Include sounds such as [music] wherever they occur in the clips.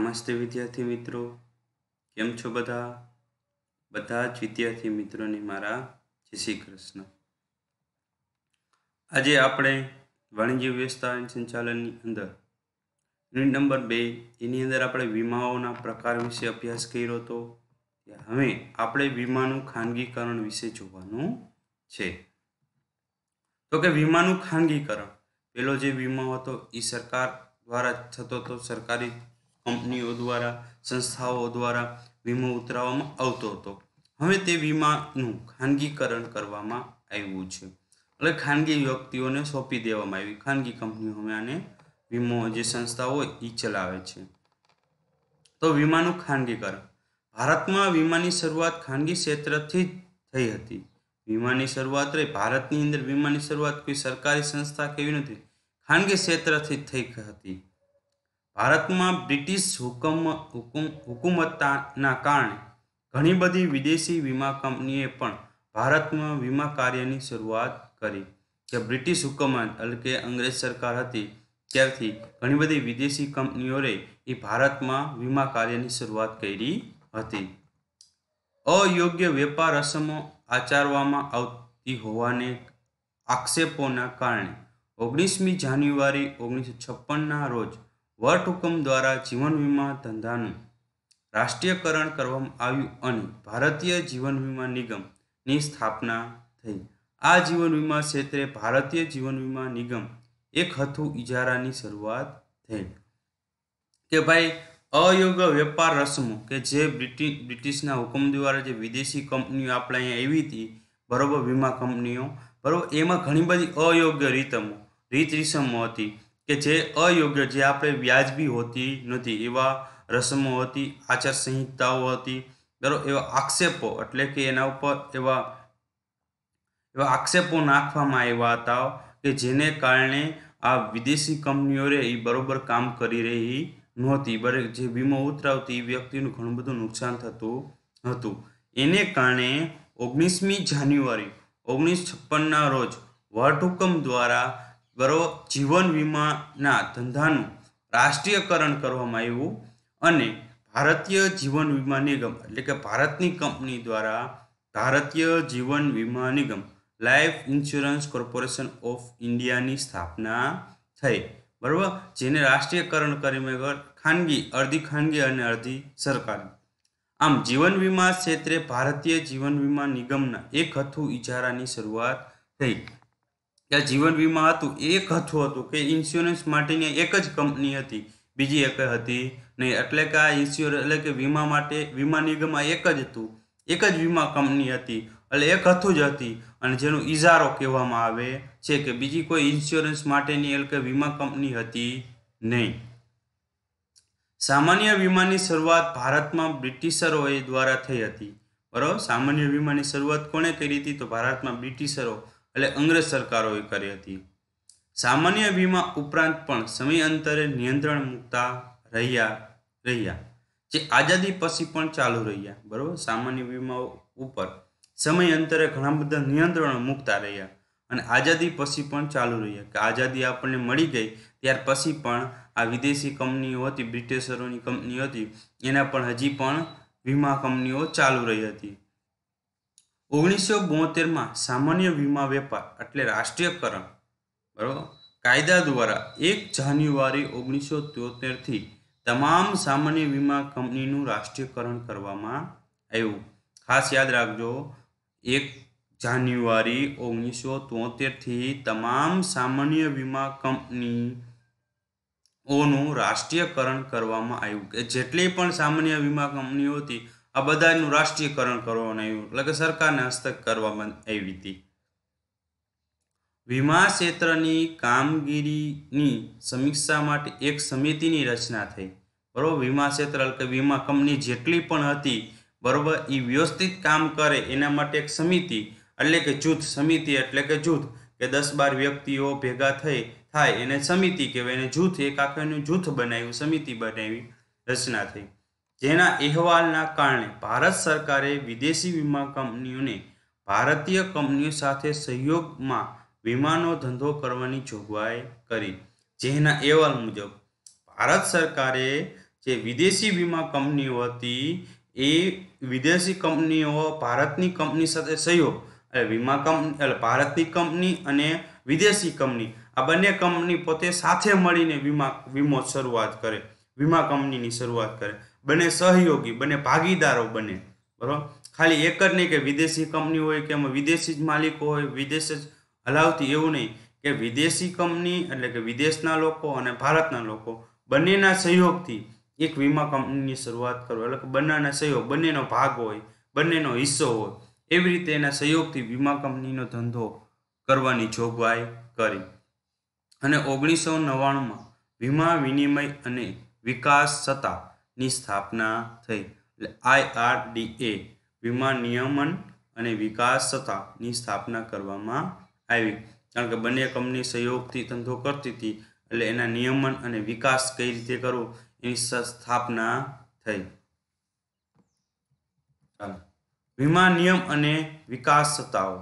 નમસ્તે વિદ્યાર્થી મિત્રો કેમ છો બધા બધા જ વિદ્યાર્થી મિત્રોને મારા જય શ્રી કૃષ્ણ આજે આપણે વાણિજ્ય વ્યવસ્થા સંચાલનની અંદર યુનિટ નંબર બે એની અંદર આપણે વીમાઓના પ્રકાર વિશે અભ્યાસ કર્યો હતો હવે આપણે વીમાનું ખાનગીકરણ વિશે જોવાનું છે તો કે વીમાનું ખાનગીકરણ પેલો જે વીમો હતો એ સરકાર દ્વારા થતો હતો સરકારી કંપનીઓ દ્વારા સંસ્થાઓ દ્વારા વીમો ઉતરાવવામાં આવતો હતો હવે તે વીમાનું ખાનગીકરણ કરવામાં આવ્યું છે એટલે ખાનગી વ્યક્તિઓને સોંપી દેવામાં આવી ખાનગી કંપનીઓ હવે આને વીમો જે સંસ્થાઓ હોય એ ચલાવે છે તો વીમાનું ખાનગીકરણ ભારતમાં વીમાની શરૂઆત ખાનગી ક્ષેત્રથી જ થઈ હતી વીમાની શરૂઆત રહી ભારતની અંદર વીમાની શરૂઆત કોઈ સરકારી સંસ્થા કેવી નથી ખાનગી ક્ષેત્રથી જ થઈ હતી ભારતમાં બ્રિટિશ હુકમ હુકુમ હુકુમતાના કારણે ઘણી બધી વિદેશી વીમા કંપનીએ પણ ભારતમાં વીમા કાર્યની શરૂઆત કરી જે બ્રિટિશ હુકમરાન એટલે કે અંગ્રેજ સરકાર હતી ત્યારથી ઘણી બધી વિદેશી કંપનીઓએ એ ભારતમાં વીમા કાર્યની શરૂઆત કરી હતી અયોગ્ય વેપાર રસમો આચરવામાં આવતી હોવાને આક્ષેપોના કારણે ઓગણીસમી જાન્યુઆરી ઓગણીસો છપ્પનના રોજ વટહુકમ દ્વારા જીવન વીમા ધંધાનું રાષ્ટ્રીયકરણ કરવામાં આવ્યું અને ભારતીય જીવન વીમા નિગમની સ્થાપના થઈ આ જીવન વીમા ક્ષેત્રે ભારતીય જીવન વીમા નિગમ એક હથુ ઇજારાની શરૂઆત થઈ કે ભાઈ અયોગ્ય વેપાર રસમો કે જે બ્રિટિશ બ્રિટિશના હુકમ દ્વારા જે વિદેશી કંપનીઓ આપણે અહીંયા આવી હતી બરાબર વીમા કંપનીઓ બરાબર એમાં ઘણી બધી અયોગ્ય રીતમો રીત રીસમો હતી કે જે અયોગ્ય જે આપણે વ્યાજબી હોતી નથી એવા રસમો હતી આચારસંહિતાઓ હતી બરાબર એવા આક્ષેપો એટલે કે એના ઉપર એવા એવા આક્ષેપો નાખવામાં આવ્યા હતા કે જેને કારણે આ વિદેશી કંપનીઓ રે એ બરોબર કામ કરી રહી નહોતી બરાબર જે વીમો ઉતરાવતી એ વ્યક્તિનું ઘણું બધું નુકસાન થતું હતું એને કારણે ઓગણીસમી જાન્યુઆરી ઓગણીસ છપ્પનના રોજ વટહુકમ દ્વારા બરાબર જીવન વીમાના ધંધાનું રાષ્ટ્રીયકરણ કરવામાં આવ્યું અને ભારતીય જીવન વીમા નિગમ એટલે કે ભારતની કંપની દ્વારા ભારતીય જીવન વીમા નિગમ લાઈફ ઇન્સ્યોરન્સ કોર્પોરેશન ઓફ ઇન્ડિયાની સ્થાપના થઈ બરાબર જેને રાષ્ટ્રીયકરણ કરીને ખાનગી અર્ધી ખાનગી અને અડધી સરકારી આમ જીવન વીમા ક્ષેત્રે ભારતીય જીવન વીમા નિગમના એક હથું ઇજારાની શરૂઆત થઈ કે જીવન વીમા હતું એ એક હથું હતું કે ઇન્સ્યોરન્સ માટેની એક જ કંપની હતી બીજી એક હતી નહીં એટલે કે આ ઇન્સ્યોર એટલે કે વીમા માટે વીમા નિગમ એક જ હતું એક જ વીમા કંપની હતી એટલે એક હતું જ હતી અને જેનો ઇજારો કહેવામાં આવે છે કે બીજી કોઈ ઇન્સ્યોરન્સ માટેની એટલે કે વીમા કંપની હતી નહીં સામાન્ય વીમાની શરૂઆત ભારતમાં બ્રિટિશરો એ દ્વારા થઈ હતી બરાબર સામાન્ય વીમાની શરૂઆત કોણે કરી હતી તો ભારતમાં બ્રિટિશરો એટલે અંગ્રેજ સરકારોએ કરી હતી સામાન્ય વીમા ઉપરાંત પણ સમય અંતરે નિયંત્રણ મૂકતા રહ્યા રહ્યા જે આઝાદી પછી પણ ચાલુ રહ્યા બરાબર સામાન્ય વીમા ઉપર સમય અંતરે ઘણા બધા નિયંત્રણો મૂકતા રહ્યા અને આઝાદી પછી પણ ચાલુ રહ્યા કે આઝાદી આપણને મળી ગઈ ત્યાર પછી પણ આ વિદેશી કંપનીઓ હતી બ્રિટિશરોની કંપનીઓ હતી એના પણ હજી પણ વીમા કંપનીઓ ચાલુ રહી હતી ઓગણીસો બોતેરમાં સામાન્ય વીમા વેપાર એટલે રાષ્ટ્રીયકરણ બરાબર કાયદા દ્વારા એક જાન્યુઆરી ઓગણીસો તોતેરથી તમામ સામાન્ય વીમા કંપનીનું રાષ્ટ્રીયકરણ કરવામાં આવ્યું ખાસ યાદ રાખજો એક જાન્યુઆરી ઓગણીસો તોતેરથી તમામ સામાન્ય વીમા કંપની ઓનું રાષ્ટ્રીયકરણ કરવામાં આવ્યું કે જેટલી પણ સામાન્ય વીમા કંપનીઓ હતી આ બધાનું રાષ્ટ્રીયકરણ કરવામાં આવ્યું એટલે કે સરકારને હસ્તક કરવામાં આવી હતી વીમા ક્ષેત્રની કામગીરીની સમીક્ષા માટે એક સમિતિની રચના થઈ બરોબર વીમા ક્ષેત્ર એટલે કે વીમા કંપની જેટલી પણ હતી બરોબર એ વ્યવસ્થિત કામ કરે એના માટે એક સમિતિ એટલે કે જૂથ સમિતિ એટલે કે જૂથ કે દસ બાર વ્યક્તિઓ ભેગા થઈ થાય એને સમિતિ કહેવાય એને જૂથ એક આખાનું જૂથ બનાવ્યું સમિતિ બનાવી રચના થઈ જેના અહેવાલના કારણે ભારત સરકારે વિદેશી વીમા કંપનીઓને ભારતીય કંપનીઓ સાથે સહયોગમાં વીમાનો ધંધો કરવાની જોગવાઈ કરી જેના અહેવાલ મુજબ ભારત સરકારે જે વિદેશી વીમા કંપનીઓ હતી એ વિદેશી કંપનીઓ ભારતની કંપની સાથે સહયોગ એટલે વીમા કંપની એટલે ભારતની કંપની અને વિદેશી કંપની આ બંને કંપની પોતે સાથે મળીને વીમા વીમો શરૂઆત કરે વીમા કંપનીની શરૂઆત કરે બને સહયોગી બને ભાગીદારો બને બરાબર ખાલી એક જ નહીં કે વિદેશી કંપની હોય કે એમાં વિદેશી જ માલિકો હોય વિદેશ જ હલાવતી એવું નહીં કે વિદેશી કંપની એટલે કે વિદેશના લોકો અને ભારતના લોકો બંનેના સહયોગથી એક વીમા કંપનીની શરૂઆત કરો એટલે કે બંનેના સહયોગ બંનેનો ભાગ હોય બંનેનો હિસ્સો હોય એવી રીતે એના સહયોગથી વીમા કંપનીનો ધંધો કરવાની જોગવાઈ કરી અને ઓગણીસો નવ્વાણુંમાં વીમા વિનિમય અને વિકાસ સત્તા ની સ્થાપના થઈ એટલે આઈઆરડીએ વીમા નિયમન અને વિકાસ સત્તાની સ્થાપના કરવામાં આવી કારણ કે બંને કંપની સહયોગથી ધંધો કરતી હતી એટલે એના નિયમન અને વિકાસ કઈ રીતે કરવો એની સ્થાપના થઈ ચાલો વીમા નિયમ અને વિકાસ સત્તાઓ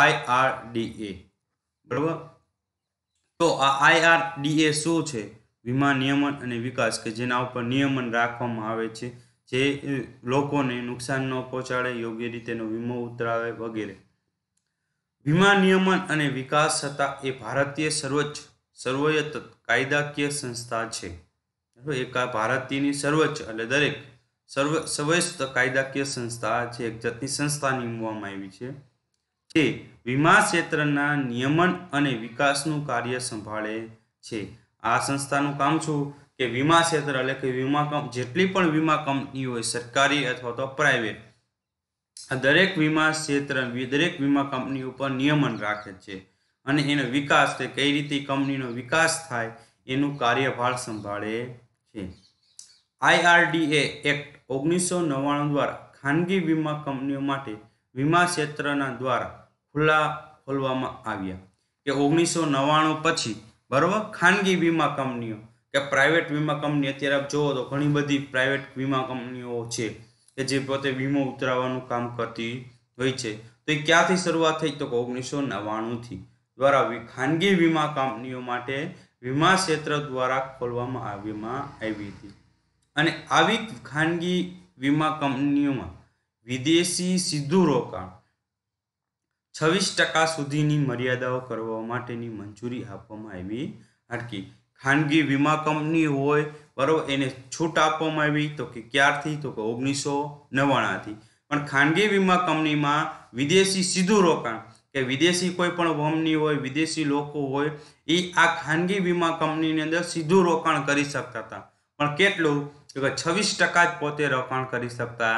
આઈઆરડીએ બરાબર તો આ આઈઆરડીએ શું છે વીમા નિયમન અને વિકાસ કે જેના ઉપર નિયમન રાખવામાં આવે છે જે લોકોને નુકસાન ન પહોંચાડે યોગ્ય રીતેનો વીમો ઉતરાવે વગેરે વીમા નિયમન અને વિકાસ સત્તા એ ભારતીય સર્વોચ્ચ સર્વોયત કાયદાકીય સંસ્થા છે એક આ ભારતીયની સર્વોચ્ચ એટલે દરેક સર્વ સર્વસ્થ કાયદાકીય સંસ્થા છે એક જાતની સંસ્થા નીમવામાં આવી છે તે વીમા ક્ષેત્રના નિયમન અને વિકાસનું કાર્ય સંભાળે છે આ સંસ્થાનું કામ શું કે વીમા ક્ષેત્ર એટલે કે વીમા જેટલી પણ વીમા કંપની હોય સરકારી અથવા તો પ્રાઇવેટ દરેક વીમા ક્ષેત્ર દરેક વીમા કંપની ઉપર નિયમન રાખે છે અને એનો વિકાસ તે કઈ રીતે કંપનીનો વિકાસ થાય એનું કાર્યભાર સંભાળે છે આઈઆરડીએ એક્ટ ઓગણીસો નવ્વાણું દ્વારા ખાનગી વીમા કંપનીઓ માટે વીમા ક્ષેત્રના દ્વારા ખુલ્લા ખોલવામાં આવ્યા કે ઓગણીસો નવ્વાણું પછી બરાબર ખાનગી વીમા કંપનીઓ કે પ્રાઇવેટ વીમા કંપની અત્યારે આપ જુઓ તો ઘણી બધી પ્રાઇવેટ વીમા કંપનીઓ છે કે જે પોતે વીમો ઉતરાવવાનું કામ કરતી હોય છે તો એ ક્યાંથી શરૂઆત થઈ તો ઓગણીસો નવ્વાણુંથી દ્વારા ખાનગી વીમા કંપનીઓ માટે વીમા ક્ષેત્ર દ્વારા ખોલવામાં આવીમાં આવી હતી અને આવી ખાનગી વીમા કંપનીઓમાં વિદેશી સીધું રોકાણ છવ્વીસ ટકા સુધીની મર્યાદાઓ કરવા માટેની મંજૂરી આપવામાં આવી હતી ખાનગી વીમા કંપની હોય બરાબર એને છૂટ આપવામાં આવી તો કે ક્યારથી તો કે ઓગણીસો નવ્વાણાથી પણ ખાનગી વીમા કંપનીમાં વિદેશી સીધું રોકાણ કે વિદેશી કોઈ પણ વમની હોય વિદેશી લોકો હોય એ આ ખાનગી વીમા કંપનીની અંદર સીધું રોકાણ કરી શકતા હતા પણ કેટલું કે છવ્વીસ ટકા જ પોતે રોકાણ કરી શકતા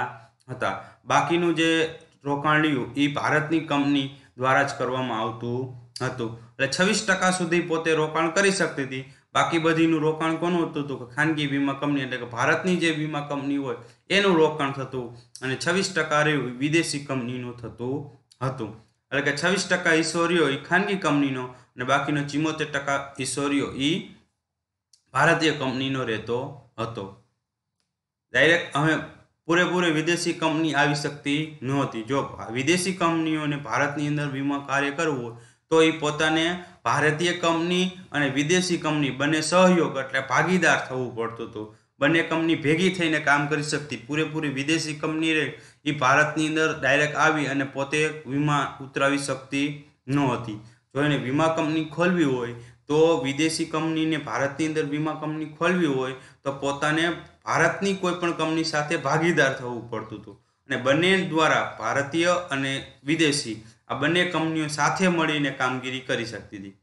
હતા બાકીનું જે રોકાણિયું એ ભારતની કંપની દ્વારા જ કરવામાં આવતું હતું એટલે છવ્વીસ ટકા સુધી પોતે રોકાણ કરી શકતી હતી બાકી બધીનું રોકાણ કોનું હતું હતું કે ખાનગી વીમા કંપની એટલે કે ભારતની જે વીમા કંપની હોય એનું રોકાણ થતું અને છવ્વીસ ટકા રહ્યું વિદેશી કંપનીનું થતું હતું એટલે કે છવ્વીસ ટકા હિસ્સો રહ્યો એ ખાનગી કંપનીનો અને બાકીનો ચિમોતેર ટકા હિસ્સો રહ્યો એ ભારતીય કંપનીનો રહેતો હતો ડાયરેક્ટ હવે પૂરેપૂરી વિદેશી કંપની આવી શકતી નહોતી જો વિદેશી કંપનીઓને ભારતની અંદર વીમા કાર્ય કરવું તો એ પોતાને ભારતીય કંપની અને વિદેશી કંપની બંને સહયોગ એટલે ભાગીદાર થવું પડતું હતું બંને કંપની ભેગી થઈને કામ કરી શકતી પૂરેપૂરી વિદેશી કંપની રહે એ ભારતની અંદર ડાયરેક્ટ આવી અને પોતે વીમા ઉતરાવી શકતી નહોતી જો એને વીમા કંપની ખોલવી હોય તો વિદેશી કંપનીને ભારતની અંદર વીમા કંપની ખોલવી હોય તો પોતાને ભારતની કોઈ પણ કંપની સાથે ભાગીદાર થવું પડતું હતું અને બંને દ્વારા ભારતીય અને વિદેશી આ બંને કંપનીઓ સાથે મળીને કામગીરી કરી શકતી હતી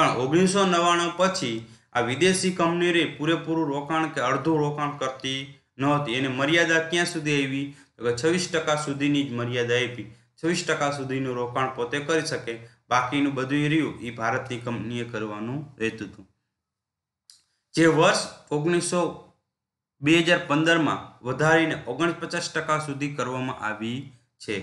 પણ ઓગણીસો નવ્વાણું પછી આ વિદેશી કંપનીઓએ પૂરેપૂરું રોકાણ કે અડધું રોકાણ કરતી ન હતી એને મર્યાદા ક્યાં સુધી આવી તો કે છવ્વીસ ટકા સુધીની જ મર્યાદા આપી છવ્વીસ ટકા સુધીનું રોકાણ પોતે કરી શકે બાકીનું બધું રહ્યું એ ભારતની કંપનીએ કરવાનું રહેતું હતું જે વર્ષ ઓગણીસો બે હજાર પંદરમાં વધારીને ઓગણપચાસ ટકા સુધી કરવામાં આવી છે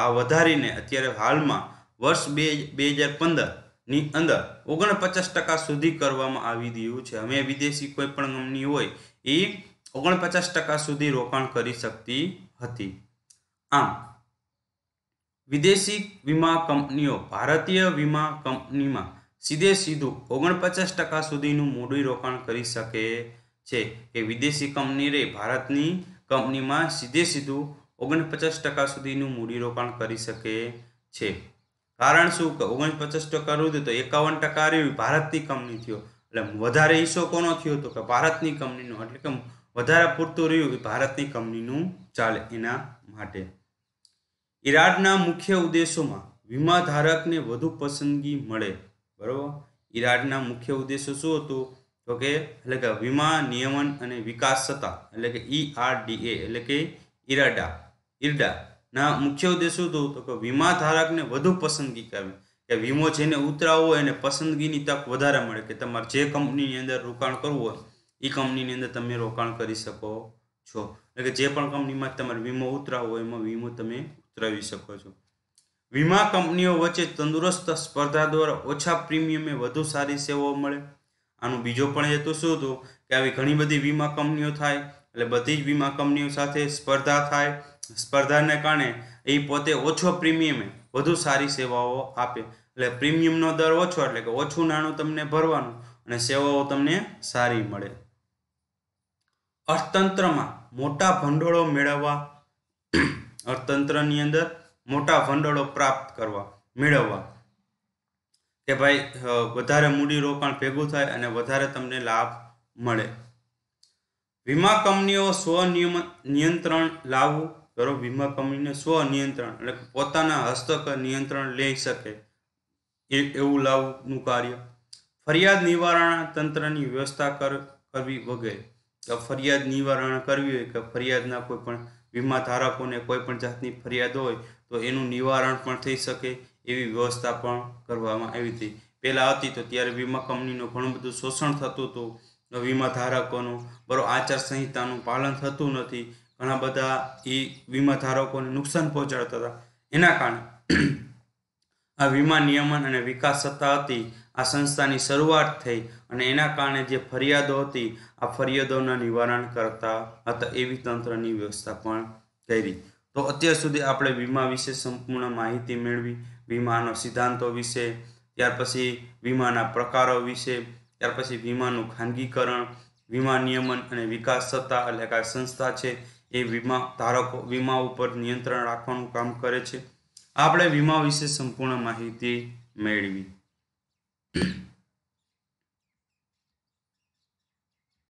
આ વધારીને અત્યારે હાલમાં વર્ષ બે બે હજાર પંદરની અંદર ઓગણપચાસ ટકા સુધી કરવામાં આવી રહ્યું છે અમે વિદેશી કોઈ પણ કંપની હોય એ ઓગણપચાસ ટકા સુધી રોકાણ કરી શકતી હતી આમ વિદેશી વીમા કંપનીઓ ભારતીય વીમા કંપનીમાં સીધે સીધું ઓગણપચાસ ટકા સુધીનું મૂડી રોકાણ કરી શકે છે કે વિદેશી કંપની રે ભારતની કંપનીમાં સીધે સીધું ઓગણપચાસ ટકા સુધીનું મૂડીરોકાણ કરી શકે છે કારણ શું કે ઓગણપચાસ ટકા રહ્યું તો એકાવન ટકા રહ્યું ભારતની કંપની થયો એટલે વધારે હિસ્સો કોનો થયો હતો કે ભારતની કંપનીનો એટલે કે વધારે પૂરતું રહ્યું એ ભારતની કંપનીનું ચાલે એના માટે ઈરાડના મુખ્ય ઉદ્દેશોમાં વીમા ધારકને વધુ પસંદગી મળે બરાબર ઈરાડના મુખ્ય ઉદ્દેશો શું હતું તો કે એટલે કે વીમા નિયમન અને વિકાસ સત્તા એટલે કે ઈ ડી એ એટલે કે ઈરાડા ઈરડા ના મુખ્ય ઉદ્દેશ શું હતું તો કે વીમા ધારકને વધુ પસંદગી કરવી કે વીમો જેને ઉતરાવો એને પસંદગીની તક વધારે મળે કે તમારે જે કંપનીની અંદર રોકાણ કરવું હોય એ કંપનીની અંદર તમે રોકાણ કરી શકો છો એટલે કે જે પણ કંપનીમાં તમારે વીમો ઉતરાવવો હોય એમાં વીમો તમે ઉતરાવી શકો છો વીમા કંપનીઓ વચ્ચે તંદુરસ્ત સ્પર્ધા દ્વારા ઓછા પ્રીમિયમે વધુ સારી સેવાઓ મળે આનું બીજો પણ હેતુ શું હતો કે આવી ઘણી બધી વીમા કંપનીઓ થાય એટલે બધી જ વીમા કંપનીઓ સાથે સ્પર્ધા થાય સ્પર્ધાને કારણે એ પોતે ઓછો પ્રીમિયમે વધુ સારી સેવાઓ આપે એટલે પ્રીમિયમનો દર ઓછો એટલે કે ઓછું નાણું તમને ભરવાનું અને સેવાઓ તમને સારી મળે અર્થતંત્રમાં મોટા ભંડોળો મેળવવા અર્થતંત્રની અંદર મોટા ભંડોળો પ્રાપ્ત કરવા મેળવવા કે ભાઈ વધારે મૂડીરોકાણ ભેગું થાય અને વધારે તમને લાભ મળે વીમા કંપનીઓ સ્વનિયમ નિયંત્રણ લાવવું બરોબર વીમા કંપનીને સ્વનિયંત્રણ એટલે પોતાના હસ્તક નિયંત્રણ લઈ શકે એવું લાવવાનું કાર્ય ફરિયાદ નિવારણ તંત્રની વ્યવસ્થા કર કરવી વગેરે ફરિયાદ નિવારણ કરવી હોય કે ફરિયાદના કોઈ પણ વીમા ધારકોને કોઈ પણ જાતની ફરિયાદ હોય તો એનું નિવારણ પણ થઈ શકે એવી વ્યવસ્થા પણ કરવામાં આવી હતી પહેલાં હતી તો ત્યારે વીમા કંપનીનું ઘણું બધું શોષણ થતું હતું વીમા ધારકોનું બરો સંહિતાનું પાલન થતું નથી ઘણા બધા એ વીમા ધારકોને નુકસાન પહોંચાડતા હતા એના કારણે [clears throat] આ વીમા નિયમન અને વિકાસ સત્તા હતી આ સંસ્થાની શરૂઆત થઈ અને એના કારણે જે ફરિયાદો હતી આ ફરિયાદોના નિવારણ કરતા હતા એવી તંત્રની વ્યવસ્થા પણ કરી તો અત્યાર સુધી આપણે વીમા વિશે સંપૂર્ણ માહિતી મેળવી વીમાનો સિદ્ધાંતો વિશે ત્યાર પછી વીમાના પ્રકારો વિશે ત્યાર પછી વીમાનું ખાનગીકરણ વીમા નિયમન અને વિકાસ સત્તા એટલે કે સંસ્થા છે એ વીમા ધારકો વીમા ઉપર નિયંત્રણ રાખવાનું કામ કરે છે આપણે વીમા વિશે સંપૂર્ણ માહિતી મેળવી